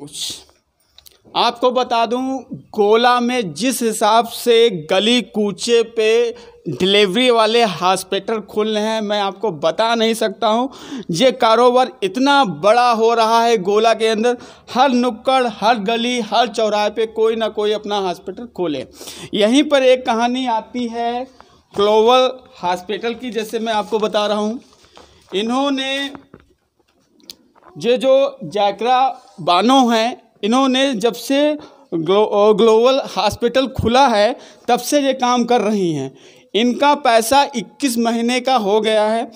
कुछ आपको बता दूं गोला में जिस हिसाब से गली कूचे पे डिलीवरी वाले हॉस्पिटल खुल रहे हैं मैं आपको बता नहीं सकता हूं ये कारोबार इतना बड़ा हो रहा है गोला के अंदर हर नुक्कड़ हर गली हर चौराहे पे कोई ना कोई अपना हॉस्पिटल खोले यहीं पर एक कहानी आती है ग्लोबल हॉस्पिटल की जैसे मैं आपको बता रहा हूँ इन्होंने ये जो जैकरा बानो हैं इन्होंने जब से ग्लो ग्लोबल हॉस्पिटल खुला है तब से ये काम कर रही हैं इनका पैसा 21 महीने का हो गया है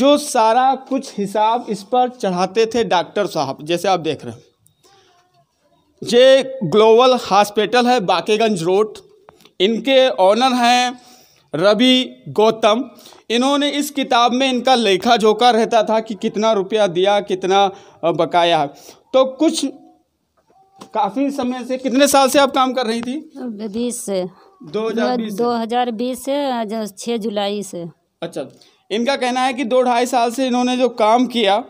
जो सारा कुछ हिसाब इस पर चढ़ाते थे डॉक्टर साहब जैसे आप देख रहे हैं ये ग्लोबल हॉस्पिटल है बाकेगंज रोड इनके ऑनर हैं रवि गौतम इन्होंने इस किताब में इनका लेखा जोखा रहता था कि कितना रुपया दिया कितना बकाया तो कुछ काफ़ी समय से कितने साल से आप काम कर रही थी बीस से दो हजार दो हजार बीस से छः जुलाई से अच्छा इनका कहना है कि दो ढाई साल से इन्होंने जो काम किया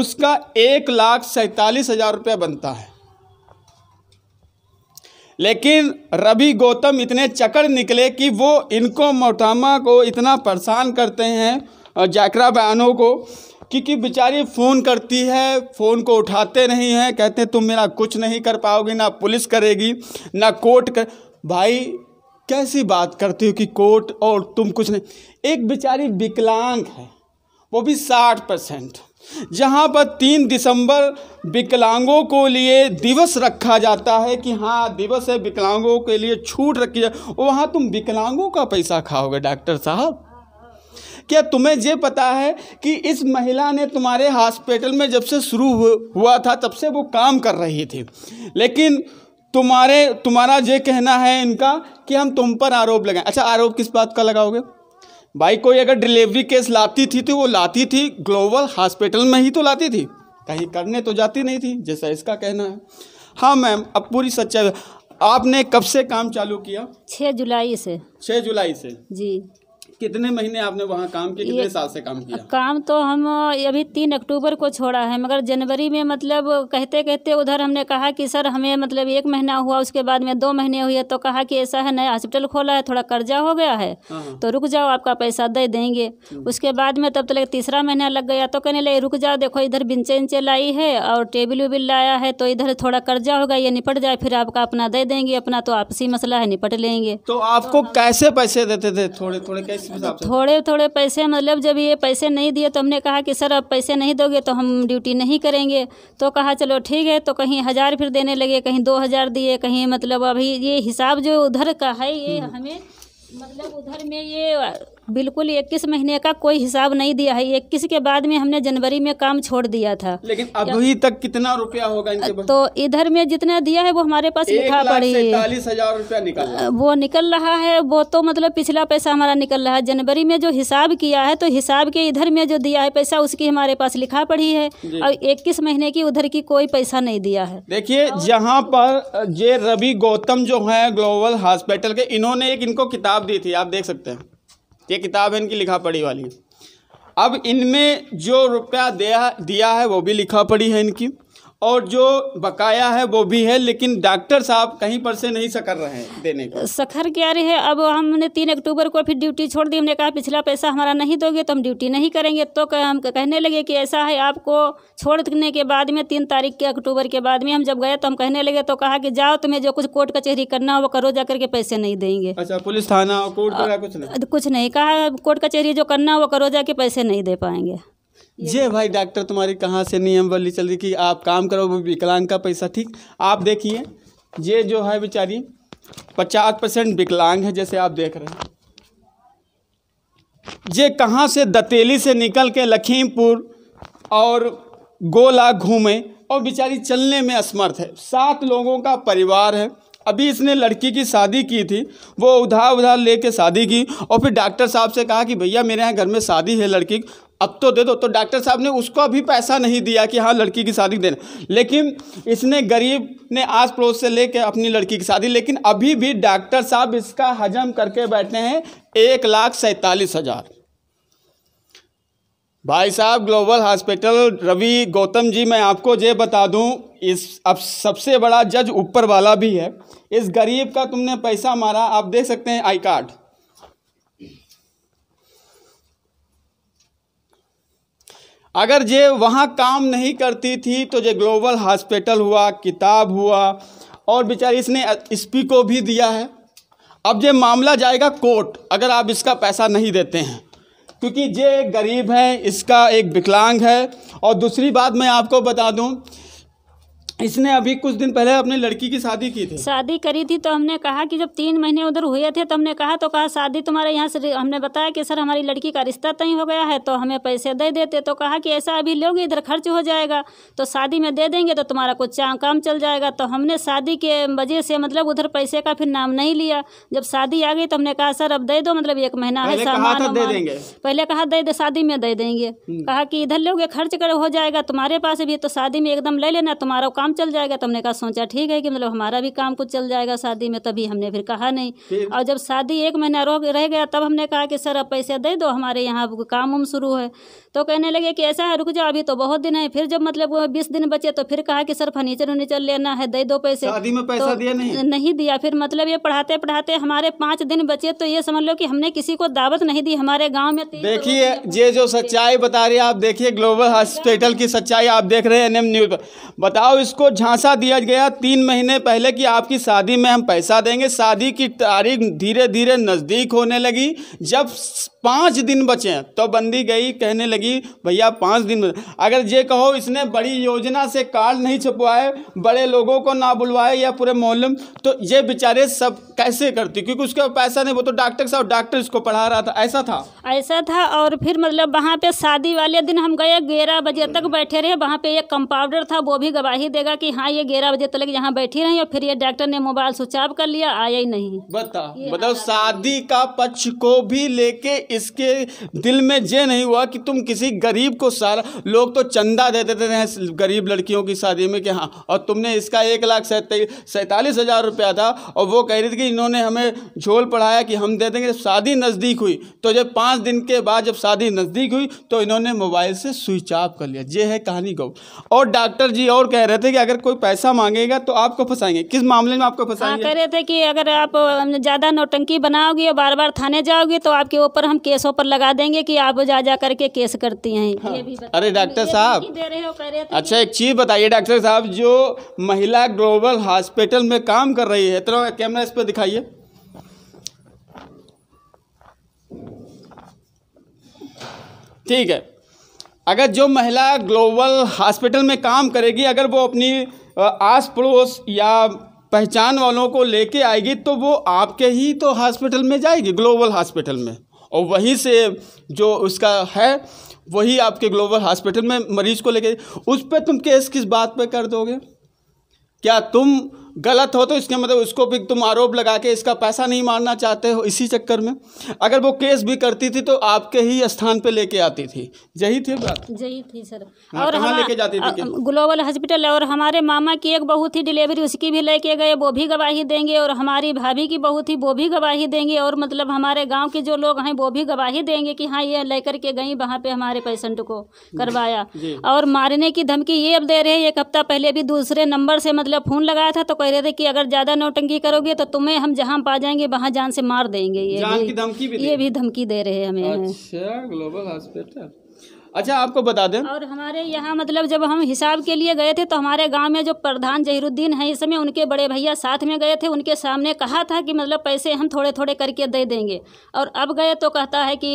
उसका एक लाख सैतालीस हज़ार रुपया बनता है लेकिन रवि गौतम इतने चकड़ निकले कि वो इनको मोटामा को इतना परेशान करते हैं जाकरा बयानों को क्योंकि बेचारी फ़ोन करती है फ़ोन को उठाते नहीं हैं कहते तुम मेरा कुछ नहीं कर पाओगे ना पुलिस करेगी ना कोर्ट कर भाई कैसी बात करती हो कि कोर्ट और तुम कुछ नहीं एक बेचारी विकलांग है वो भी साठ परसेंट जहाँ पर तीन दिसंबर विकलांगों को लिए दिवस रखा जाता है कि हाँ दिवस है विकलांगों के लिए छूट रखी जाए वहाँ तुम विकलांगों का पैसा खाओगे डॉक्टर साहब क्या तुम्हें ये पता है कि इस महिला ने तुम्हारे हॉस्पिटल में जब से शुरू हुआ था तब से वो काम कर रही थी लेकिन तुम्हारे तुम्हारा ये कहना है इनका कि हम तुम पर आरोप लगाएं अच्छा आरोप किस बात का लगाओगे भाई कोई अगर डिलीवरी केस लाती थी तो वो लाती थी ग्लोबल हॉस्पिटल में ही तो लाती थी कहीं करने तो जाती नहीं थी जैसा इसका कहना है हाँ मैम अब पूरी सच्चाई आपने कब से काम चालू किया छः जुलाई से छः जुलाई से जी कितने महीने आपने वहाँ काम किया कितने साल से काम किया काम तो हम अभी तीन अक्टूबर को छोड़ा है मगर जनवरी में मतलब कहते कहते उधर हमने कहा कि सर हमें मतलब एक महीना हुआ उसके बाद में दो महीने हुए तो कहा कि ऐसा है नया हॉस्पिटल खोला है थोड़ा कर्जा हो गया है हाँ, हाँ। तो रुक जाओ आपका पैसा दे देंगे हम्म। उसके बाद में तब तक तो तीसरा महीना लग गया तो कहने लगे रुक जाओ देखो इधर बिंचे इंचे लाई है और टेबल वेबिल लाया है तो इधर थोड़ा कर्जा होगा ये निपट जाए फिर आपका अपना दे देंगे अपना तो आपसी मसला है निपट लेंगे तो आपको तो कैसे पैसे देते थे थोड़े थोड़े कैसे थोड़े थोड़े पैसे मतलब जब ये पैसे नहीं दिए तो हमने कहा कि सर अब पैसे नहीं दोगे तो हम ड्यूटी नहीं करेंगे तो कहा चलो ठीक है तो कहीं हज़ार फिर देने लगे कहीं दो हज़ार दिए कहीं मतलब अभी ये हिसाब जो उधर का है ये हम्म। हमें मतलब उधर में ये बिल्कुल इक्कीस महीने का कोई हिसाब नहीं दिया है इक्कीस के बाद में हमने जनवरी में काम छोड़ दिया था लेकिन अभी तक कितना रुपया होगा इनके तो इधर में जितना दिया है वो हमारे पास लिखा पड़ी है चालीस हजार रुपया निकल वो निकल रहा है वो तो मतलब पिछला पैसा हमारा निकल रहा है जनवरी में जो हिसाब किया है तो हिसाब के इधर में जो दिया है पैसा उसकी हमारे पास लिखा पड़ी है और इक्कीस महीने की उधर की कोई पैसा नहीं दिया है देखिए जहाँ पर जे रवि गौतम जो है ग्लोबल हॉस्पिटल के इन्होंने एक इनको किताब दी थी आप देख सकते हैं ये किताब है इनकी लिखा पढ़ी वाली अब इनमें जो रुपया दिया दिया है वो भी लिखा पढ़ी है इनकी और जो बकाया है वो भी है लेकिन डॉक्टर साहब कहीं पर से नहीं सकर रहे हैं देने का सखर क्या रहे अब हमने तीन अक्टूबर को फिर ड्यूटी छोड़ दी हमने कहा पिछला पैसा हमारा नहीं दोगे तो हम ड्यूटी नहीं करेंगे तो हम कहने लगे कि ऐसा है आपको छोड़ने के बाद में तीन तारीख के अक्टूबर के बाद में हम जब गए तो हम कहने लगे तो कहा कि जाओ तुम्हें जो कुछ कोर्ट कचहरी करना हो वो करो जा करके पैसे नहीं देंगे अच्छा पुलिस थाना कोर्ट कुछ नहीं कहा कोर्ट कचहरी जो करना हो वो करो जाके पैसे नहीं दे पाएंगे ये भाई डॉक्टर तुम्हारी कहाँ से नियमवली चल रही कि आप काम करो वो विकलांग का पैसा ठीक आप देखिए ये जो है बेचारी पचास परसेंट विकलांग है जैसे आप देख रहे हैं ये कहाँ से दतेली से निकल के लखीमपुर और गोला घूमे और बेचारी चलने में असमर्थ है सात लोगों का परिवार है अभी इसने लड़की की शादी की थी वो उधार उधार ले कर शादी की और फिर डॉक्टर साहब से कहा कि भैया मेरे यहाँ घर में शादी है लड़की अब तो दे दो तो डॉक्टर साहब ने उसको अभी पैसा नहीं दिया कि हाँ लड़की की शादी देना लेकिन इसने गरीब ने आस पड़ोस से लेके अपनी लड़की की शादी लेकिन अभी भी डॉक्टर साहब इसका हजम करके बैठे हैं एक लाख सैंतालीस हज़ार भाई साहब ग्लोबल हॉस्पिटल रवि गौतम जी मैं आपको ये बता दूं इस अब सबसे बड़ा जज ऊपर वाला भी है इस गरीब का तुमने पैसा मारा आप देख सकते हैं आई कार्ड अगर ये वहाँ काम नहीं करती थी तो ये ग्लोबल हॉस्पिटल हुआ किताब हुआ और बेचारी इसने एस को भी दिया है अब ये मामला जाएगा कोर्ट अगर आप इसका पैसा नहीं देते हैं क्योंकि ये एक गरीब है इसका एक विकलांग है और दूसरी बात मैं आपको बता दूं इसने अभी कुछ दिन पहले अपनी लड़की की शादी की थी शादी करी थी तो हमने कहा कि जब तीन महीने उधर हुए थे तो हमने कहा तो कहा शादी तुम्हारे यहाँ से हमने बताया कि सर हमारी लड़की का रिश्ता तय हो गया है तो हमें पैसे दे देते तो कहा कि ऐसा अभी लोगे इधर खर्च हो जाएगा तो शादी में दे देंगे तो तुम्हारा कुछ काम चल जाएगा तो हमने शादी के वजह से मतलब उधर पैसे का फिर नाम नहीं लिया जब शादी आ गई तो हमने कहा सर अब दे दो मतलब एक महीना है सामान पहले कहा दे दे शादी में दे देंगे हम्म। कहा कि इधर लोगे खर्च कर हो जाएगा तुम्हारे पास भी तो शादी में एकदम ले लेना तुम्हारा काम काम चल जाएगा तो हमने कहा सोचा ठीक है कि मतलब हमारा भी काम कुछ चल जाएगा शादी में तभी हमने फिर कहा नहीं और जब शादी एक महीना रोक रह गया तब हमने कहा कि सर अब पैसे दे दो हमारे यहाँ काम उम शुरू है तो कहने लगे कि ऐसा है रुक जाओ अभी तो बहुत दिन है फिर जब मतलब बीस दिन बचे तो फिर कहा कि सर फर्नीचर वर्नीचर लेना है दे दो पैसे शादी में पैसा तो दिया नहीं नहीं दिया फिर मतलब ये पढ़ाते पढ़ाते हमारे पाँच दिन बचे तो ये समझ लो कि हमने किसी को दावत नहीं दी हमारे गाँव में देखिए ये जो सच्चाई बता रही है आप देखिए ग्लोबल हॉस्पिटल की सच्चाई आप देख रहे हैं एन न्यूज बताओ इस को झांसा दिया गया तीन महीने पहले कि आपकी शादी में हम पैसा देंगे शादी की तारीख धीरे धीरे नज़दीक होने लगी जब पाँच दिन बचे तो बंदी गई कहने लगी भैया पाँच दिन बचे अगर ये कहो इसने बड़ी योजना से कार्ड नहीं छपवाए बड़े लोगों को ना बुलवाए या पूरे मोहल्ले तो ये बेचारे सब कैसे करती क्योंकि उसके पैसा नहीं वो तो डॉक्टर साहब डॉक्टर इसको पढ़ा रहा था ऐसा था ऐसा था और फिर मतलब वहाँ पे शादी वाले दिन हम गए ग्यारह बजे तक बैठे रहे वहाँ पे एक कंपाउंडर था वो भी गवाही देगा कि हाँ ये ग्यारह बजे तक यहाँ बैठी रही और फिर ये डॉक्टर ने मोबाइल स्विच ऑफ कर लिया आया ही नहीं बता मतलब शादी का पक्ष को भी लेके इसके दिल में ये नहीं हुआ कि तुम किसी गरीब को सारा लोग तो चंदा दे देते हैं गरीब लड़कियों की शादी में कि हाँ और तुमने इसका एक लाख सैंतालीस हज़ार रुपया था और वो कह रही थी कि इन्होंने हमें झोल पढ़ाया कि हम दे देंगे शादी नज़दीक हुई तो जब पाँच दिन के बाद जब शादी नज़दीक हुई तो इन्होंने मोबाइल से स्विच ऑफ कर लिया ये है कहानी गौ और डॉक्टर जी और कह रहे थे कि अगर कोई पैसा मांगेगा तो आपको फंसाएंगे किस मामले में आपको हाँ, फंसाएंगे कह रहे थे कि अगर आप ज़्यादा नोटंकी बनाओगे और बार बार थाने जाओगे तो आपके ऊपर हम हम केसों पर लगा देंगे कि आप जा जा करके केस करती हैं हाँ। ये भी अरे डॉक्टर साहब अच्छा एक चीज़ बताइए डॉक्टर साहब जो महिला ग्लोबल हॉस्पिटल में काम कर रही है तो कैमरा इस पर दिखाइए ठीक है अगर जो महिला ग्लोबल हॉस्पिटल में काम करेगी अगर वो अपनी आस पड़ोस या पहचान वालों को लेके आएगी तो वो आपके ही तो हॉस्पिटल में जाएगी ग्लोबल हॉस्पिटल में और वहीं से जो उसका है वही आपके ग्लोबल हॉस्पिटल में मरीज को लेके उस पर तुम केस किस बात पर कर दोगे क्या तुम गलत हो तो इसके मतलब उसको भी तुम आरोप लगा के इसका पैसा नहीं मारना चाहते हो इसी चक्कर में अगर वो केस भी करती थी तो आपके ही स्थान पे लेके आती थी यही थी बात यही थी सर हाँ, और हम लेके जाती थी ग्लोबल हॉस्पिटल और हमारे मामा की एक बहू थी डिलीवरी उसकी भी लेके गए वो भी गवाही देंगे और हमारी भाभी की बहू थी वो भी गवाही देंगे और मतलब हमारे गाँव के जो लोग हैं वो भी गवाही देंगे कि हाँ ये लेकर के गई वहाँ पे हमारे पेशेंट को करवाया और मारने की धमकी ये अब दे रहे हैं एक हफ्ता पहले भी दूसरे नंबर से मतलब फ़ोन लगाया था तो कह रहे थे कि अगर ज़्यादा नौटंकी करोगे तो तुम्हें हम जहाँ पा जाएंगे वहाँ जान से मार देंगे ये जान की धमकी भी ये भी धमकी दे रहे हैं हमें अच्छा ग्लोबल हॉस्पिटल अच्छा आपको बता दें और हमारे यहाँ मतलब जब हम हिसाब के लिए गए थे तो हमारे गांव में जो प्रधान जहिरुद्दीन है इस समय उनके बड़े भैया साथ में गए थे उनके सामने कहा था कि मतलब पैसे हम थोड़े थोड़े करके दे देंगे और अब गए तो कहता है कि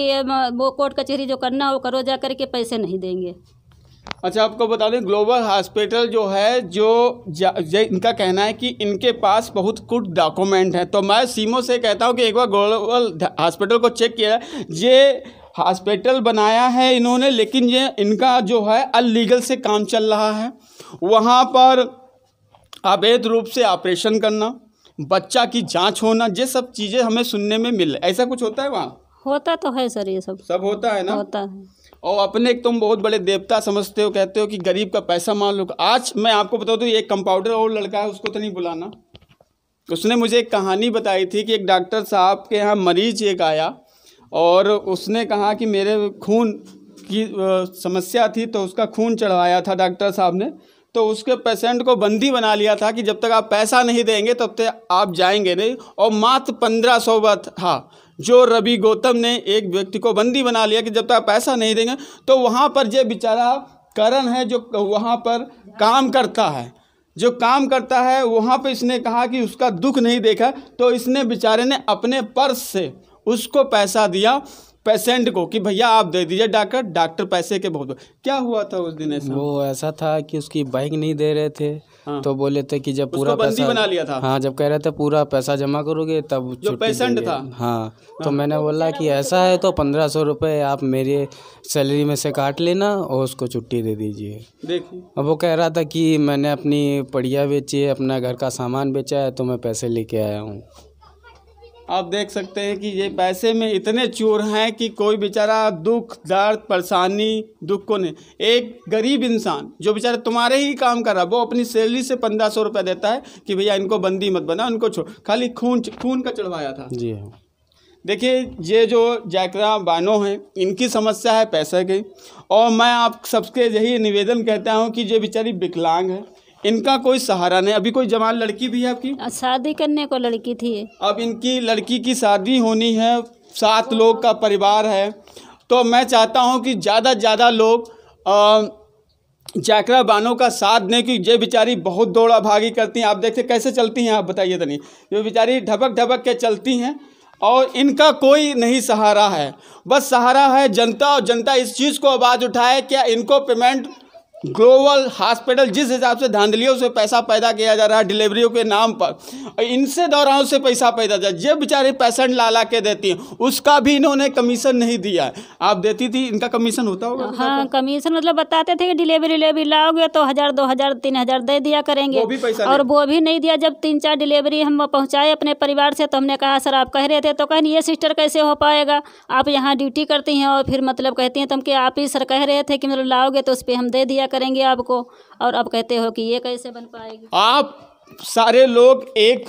वो कोर्ट कचहरी जो करना हो करो जा करके पैसे नहीं देंगे अच्छा आपको बता दें ग्लोबल हॉस्पिटल जो है जो इनका कहना है कि इनके पास बहुत कुछ डॉक्यूमेंट है तो मैं सीमो से कहता हूँ कि एक बार ग्लोबल हॉस्पिटल को चेक किया ये हॉस्पिटल बनाया है इन्होंने लेकिन ये इनका जो है अनलीगल से काम चल रहा है वहाँ पर अवैध रूप से ऑपरेशन करना बच्चा की जांच होना ये सब चीज़ें हमें सुनने में मिल ऐसा कुछ होता है वहाँ होता तो है सर ये सब सब होता है ना होता है और अपने एक तुम बहुत बड़े देवता समझते हो कहते हो कि गरीब का पैसा मान लो आज मैं आपको बता दूँ एक कंपाउंडर और लड़का है उसको तो नहीं बुलाना उसने मुझे एक कहानी बताई थी कि एक डॉक्टर साहब के यहाँ मरीज एक आया और उसने कहा कि मेरे खून की समस्या थी तो उसका खून चढ़वाया था डॉक्टर साहब ने तो उसके पेशेंट को बंदी बना लिया था कि जब तक आप पैसा नहीं देंगे तब तक आप जाएंगे नहीं और मात्र पंद्रह सौ था जो रवि गौतम ने एक व्यक्ति को बंदी बना लिया कि जब तक पैसा नहीं देंगे तो वहाँ पर जो बेचारा करण है जो वहाँ पर काम करता है जो काम करता है वहाँ पे इसने कहा कि उसका दुख नहीं देखा तो इसने बेचारे ने अपने पर्स से उसको पैसा दिया पेशेंट को कि भैया आप दे दीजिए डॉक्टर डॉक्टर पैसे के बहुत क्या हुआ था उस दिन ऐसा वो ऐसा था कि उसकी बाइक नहीं दे रहे थे हाँ। तो बोले थे कि जब पूरा पैसा बना लिया था हाँ जब कह रहे थे पूरा पैसा जमा करोगे तब जो पेशेंट था हाँ तो हाँ। मैंने बोला कि ऐसा है तो पंद्रह सौ रुपये आप मेरे सैलरी में से काट लेना और उसको छुट्टी दे दीजिए देखिए अब वो कह रहा था कि मैंने अपनी पढ़िया बेची है अपना घर का सामान बेचा है तो मैं पैसे लेके आया हूँ आप देख सकते हैं कि ये पैसे में इतने चोर हैं कि कोई बेचारा दुख दर्द परेशानी दुख को नहीं एक गरीब इंसान जो बेचारा तुम्हारे ही काम कर रहा है वो अपनी सैलरी से पंद्रह सौ रुपया देता है कि भैया इनको बंदी मत बना इनको छोड़ खाली खून खून का चढ़वाया था जी हाँ देखिए ये जो जैकरा बानो हैं इनकी समस्या है पैसे की और मैं आप सबके यही निवेदन कहता हूँ कि ये बेचारी विकलांग है इनका कोई सहारा नहीं अभी कोई जवान लड़की भी है आपकी शादी करने को लड़की थी अब इनकी लड़की की शादी होनी है सात लोग का परिवार है तो मैं चाहता हूँ कि ज़्यादा से ज़्यादा लोग जैकरा बानों का साथ दें कि ये बेचारी बहुत दौड़ा भागी करती हैं आप देखते कैसे चलती हैं आप बताइए तो नहीं ये बेचारी ढबक ढबक के चलती हैं और इनका कोई नहीं सहारा है बस सहारा है जनता और जनता इस चीज़ को आवाज़ उठाए क्या इनको पेमेंट ग्लोबल हॉस्पिटल जिस हिसाब से धांधलियों से पैसा पैदा किया जा रहा है डिलीवरियों के नाम पर इनसे दौराओं से पैसा पैदा जा जो बेचारे पेशेंट ला ला के देती हैं उसका भी इन्होंने कमीशन नहीं दिया आप देती थी इनका कमीशन होता होगा हाँ कमीशन मतलब बताते थे कि डिलीवरी डिलीवरी लाओगे तो हज़ार दो हज़ार तीन हज़ार दे दिया करेंगे वो भी पैसा और वो भी नहीं दिया जब तीन चार डिलीवरी हम पहुँचाए अपने परिवार से तो हमने कहा सर आप कह रहे थे तो कहें ये सिस्टर कैसे हो पाएगा आप यहाँ ड्यूटी करती हैं और फिर मतलब कहती हैं तो हम कि आप ही सर कह रहे थे कि मतलब लाओगे तो उस पर हम दे दिया करेंगे आपको और अब कहते हो कि ये कैसे बन पाएगी आप सारे लोग एक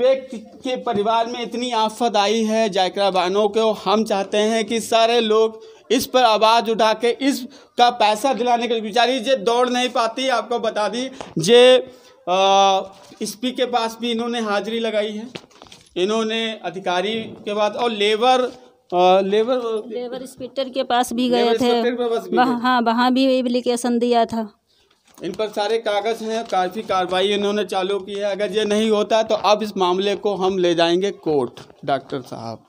व्यक्ति के परिवार में इतनी आफत आई है जायकरा बानो को हम चाहते हैं कि सारे लोग इस पर आवाज़ उठा के इसका पैसा दिलाने के लिए बेचारी जे दौड़ नहीं पाती आपको बता दी जे एसपी के पास भी इन्होंने हाजिरी लगाई है इन्होंने अधिकारी के बाद और लेबर लेबर लेबर इंस्पेक्टर के पास भी गए थे हाँ वहाँ भी एप्लीकेशन दिया था इन पर सारे कागज हैं काफ़ी कार्रवाई इन्होंने चालू की है अगर ये नहीं होता तो अब इस मामले को हम ले जाएंगे कोर्ट डॉक्टर साहब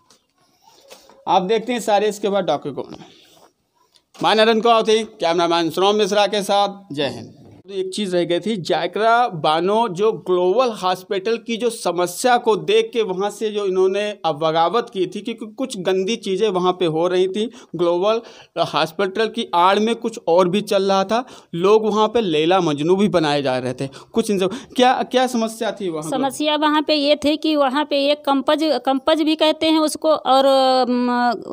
आप देखते हैं सारे इसके बाद डॉक्टर कौन है कौन कौर थी कैमरामैन सोम मिश्रा के साथ जय हिंद तो एक चीज़ रह गई थी जायकरा बानो जो ग्लोबल हॉस्पिटल की जो समस्या को देख के वहां से जो इन्होंने बगावत की थी क्योंकि कुछ गंदी चीज़ें वहाँ पे हो रही थी ग्लोबल हॉस्पिटल की आड़ में कुछ और भी चल रहा था लोग वहाँ पे लेला मजनू भी बनाए जा रहे थे कुछ इन क्या क्या समस्या थी वहाँ समस्या वहाँ पे ये थी कि वहाँ पे एक कंपज कंपज भी कहते हैं उसको और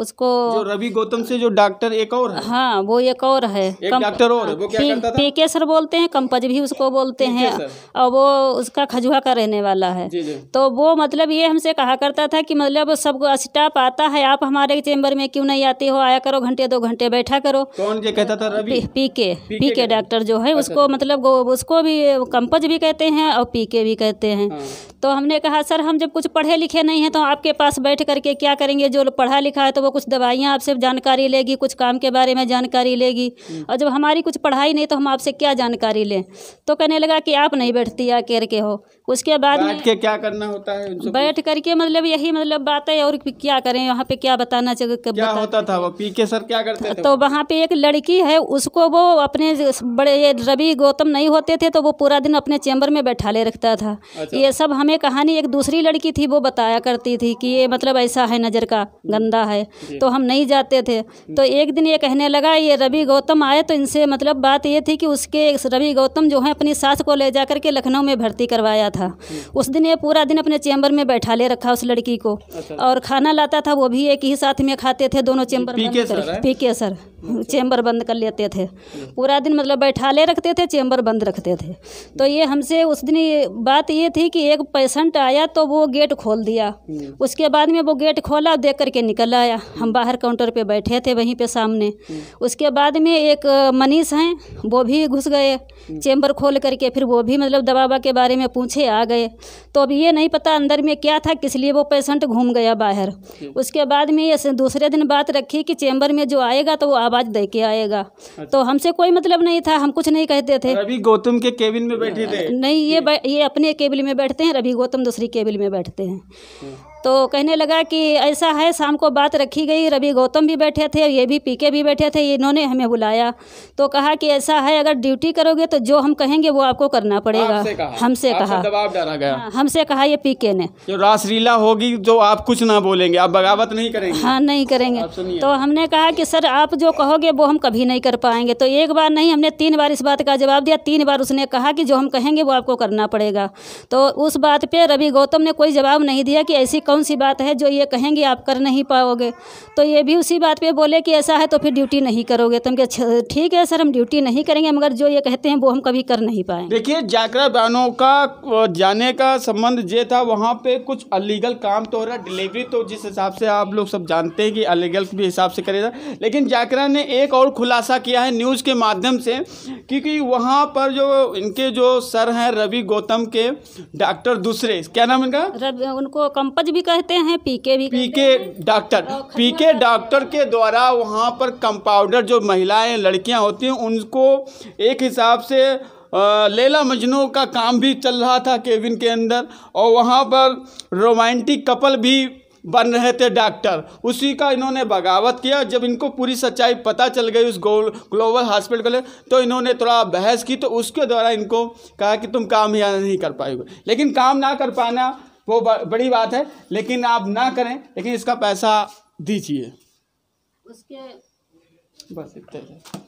उसको रवि गौतम से जो डॉक्टर एक और हाँ वो एक और है डॉक्टर और पी के सर बोलते हैं कंपज भी उसको बोलते हैं और वो उसका खजुआ का रहने वाला है तो वो मतलब ये हमसे कहा करता था कि मतलब सबको स्टाफ आता है आप हमारे चैम्बर में क्यों नहीं आते हो आया करो घंटे दो घंटे बैठा करो कौन ये कहता था Ravi P K P K doctor जो है अच्छा, उसको अच्छा। मतलब उसको भी कंपज भी कहते हैं और पी के भी कहते हैं हाँ। तो हमने कहा सर हम जब कुछ पढ़े लिखे नहीं हैं तो आपके पास बैठ करके क्या करेंगे जो पढ़ा लिखा है तो वो कुछ दवाइयाँ आपसे जानकारी लेगी कुछ काम के बारे में जानकारी लेगी हम्म। और जब हमारी कुछ पढ़ाई नहीं तो हम आपसे क्या जानकारी जानकारी लें तो कहने लगा कि आप नहीं बैठती आ केर के हो उसके बाद बैठ के क्या करना होता है बैठ करके मतलब यही मतलब बात है और क्या करें वहाँ पे क्या बताना चाहिए क्या बता होता था वो पी के सर क्या करते थे तो वहाँ पे एक लड़की है उसको वो अपने बड़े रवि गौतम नहीं होते थे तो वो पूरा दिन अपने चैम्बर में बैठा ले रखता था अच्छा। ये सब हमें कहानी एक दूसरी लड़की थी वो बताया करती थी कि ये मतलब ऐसा है नज़र का गंदा है तो हम नहीं जाते थे तो एक दिन ये कहने लगा ये रवि गौतम आए तो इनसे मतलब बात ये थी कि उसके रवि गौतम जो है अपनी सास को ले जा करके लखनऊ में भर्ती करवाया था हम्म। उस दिन ये पूरा दिन अपने चैम्बर में बैठा ले रखा उस लड़की को अच्छा। और खाना लाता था वो भी एक ही साथ में खाते थे दोनों chamber P K sir chamber अच्छा। बंद कर लेते थे पूरा दिन मतलब बैठा ले रखते थे चैम्बर बंद रखते थे तो ये हमसे उस दिन बात ये थी कि एक पेशेंट आया तो वो गेट खोल दिया हम्म। उसके बाद में वो गेट खोला देख करके निकल आया हम बाहर काउंटर पे बैठे थे वहीं पे सामने हम्म। उसके बाद में एक मनीष हैं वो भी घुस गए हम्म। चेम्बर खोल करके फिर वो भी मतलब दबावा के बारे में पूछे आ गए तो अब ये नहीं पता अंदर में क्या था किस लिए वो पेशेंट घूम गया बाहर उसके बाद में ये दूसरे दिन बात रखी कि चैम्बर में जो आएगा तो वो आवाज़ दे के आएगा अच्छा। तो हमसे कोई मतलब नहीं था हम कुछ नहीं कहते थे रवि गौतम के केबिन में बैठे थे नहीं ये ये अपने केबिल में बैठते हैं रवि गौतम दूसरी केबिल में बैठते हैं तो कहने लगा कि ऐसा है शाम को बात रखी गई रवि गौतम भी बैठे थे ये भी पीके भी बैठे थे इन्होंने हमें बुलाया तो कहा कि ऐसा है अगर ड्यूटी करोगे तो जो हम कहेंगे वो आपको करना पड़ेगा हमसे कहा डाला गया हाँ, हमसे कहा ये पीके ने जो रासलीला होगी जो आप कुछ ना बोलेंगे आप बगावत नहीं करेंगे हाँ नहीं करेंगे तो हमने कहा कि सर आप जो कहोगे वो हम कभी नहीं कर पाएंगे तो एक बार नहीं हमने तीन बार इस बात का जवाब दिया तीन बार उसने कहा कि जो हम कहेंगे वो आपको करना पड़ेगा तो उस बात पर रवि गौतम ने कोई जवाब नहीं दिया कि ऐसी कौन सी बात है जो ये कहेंगे आप कर नहीं पाओगे तो ये भी उसी बात पे बोले कि ऐसा है तो फिर ड्यूटी नहीं करोगे तो हम क्या अच्छा, ठीक है सर हम ड्यूटी नहीं करेंगे मगर जो ये कहते हैं वो हम कभी कर नहीं पाए देखिए जागरा बहनों का जाने का संबंध ये था वहाँ पे कुछ अलीगल काम तो हो रहा डिलीवरी तो जिस हिसाब से आप लोग सब जानते हैं कि अलीगल भी हिसाब से करेगा लेकिन जाकरा ने एक और खुलासा किया है न्यूज़ के माध्यम से क्योंकि वहाँ पर जो इनके जो सर हैं रवि गौतम के डॉक्टर दूसरे क्या नाम इनका उनको कंपज भी कहते हैं पीके भी पीके डॉक्टर पीके डॉक्टर के द्वारा वहाँ पर कंपाउंडर जो महिलाएं लड़कियाँ होती हैं उनको एक हिसाब से लेला मजनू का काम भी चल रहा था केविन के अंदर और वहाँ पर रोमांटिक कपल भी बन रहे थे डॉक्टर उसी का इन्होंने बगावत किया जब इनको पूरी सच्चाई पता चल गई उस गोल ग्लोबल हॉस्पिटल के लिए तो इन्होंने थोड़ा बहस की तो उसके द्वारा इनको कहा कि तुम काम यहाँ नहीं कर पाएगे लेकिन काम ना कर पाना वो बड़ी बात है लेकिन आप ना करें लेकिन इसका पैसा दीजिए उसके बस इतना